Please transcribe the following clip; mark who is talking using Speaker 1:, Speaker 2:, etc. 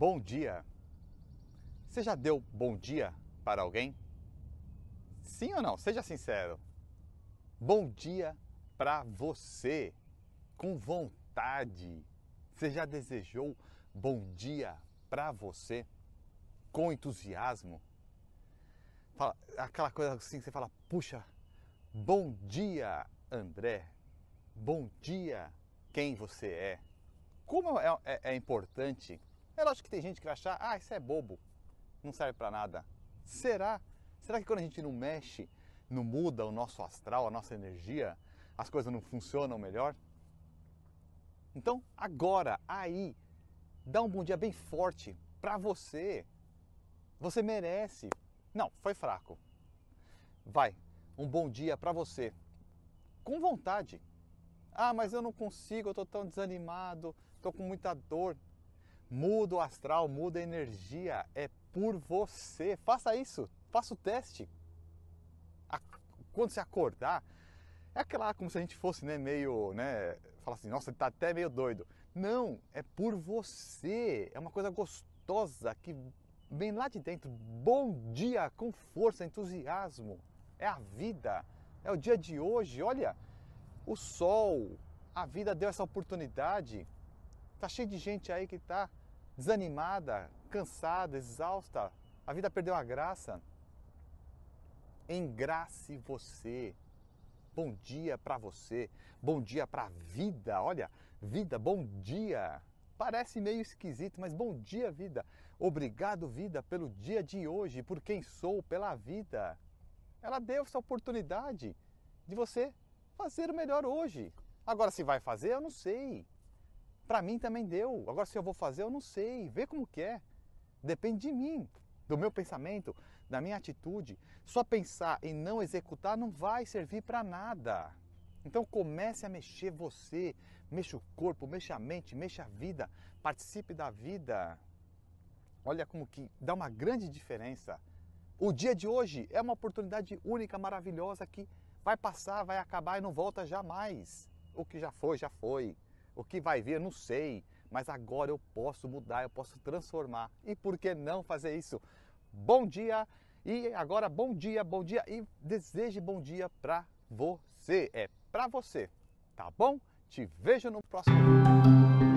Speaker 1: Bom dia! Você já deu bom dia para alguém? Sim ou não? Seja sincero. Bom dia para você, com vontade. Você já desejou bom dia para você, com entusiasmo? Fala, aquela coisa assim que você fala: puxa, bom dia, André. Bom dia, quem você é. Como é, é, é importante é lógico que tem gente que vai achar, ah, isso é bobo, não serve para nada. Será? Será que quando a gente não mexe, não muda o nosso astral, a nossa energia, as coisas não funcionam melhor? Então, agora, aí, dá um bom dia bem forte para você. Você merece. Não, foi fraco. Vai, um bom dia para você. Com vontade. Ah, mas eu não consigo, eu tô tão desanimado, tô com muita dor. Muda o astral, muda a energia. É por você. Faça isso. Faça o teste. Quando se acordar, é aquela como se a gente fosse né, meio, né, fala assim, nossa, ele tá até meio doido. Não, é por você. É uma coisa gostosa que vem lá de dentro. Bom dia, com força, entusiasmo. É a vida. É o dia de hoje. Olha, o sol, a vida deu essa oportunidade. Tá cheio de gente aí que tá desanimada, cansada, exausta, a vida perdeu a graça. Engrace você. Bom dia para você. Bom dia para a vida. Olha, vida, bom dia. Parece meio esquisito, mas bom dia, vida. Obrigado, vida, pelo dia de hoje, por quem sou, pela vida. Ela deu essa oportunidade de você fazer o melhor hoje. Agora, se vai fazer, eu não sei. Para mim também deu. Agora se eu vou fazer, eu não sei. Vê como que é. Depende de mim, do meu pensamento, da minha atitude. Só pensar e não executar não vai servir para nada. Então comece a mexer você, mexa o corpo, mexa a mente, mexa a vida, participe da vida. Olha como que dá uma grande diferença. O dia de hoje é uma oportunidade única, maravilhosa que vai passar, vai acabar e não volta jamais. O que já foi, já foi. O que vai vir, eu não sei, mas agora eu posso mudar, eu posso transformar. E por que não fazer isso? Bom dia! E agora bom dia, bom dia e deseje bom dia para você. É para você, tá bom? Te vejo no próximo vídeo.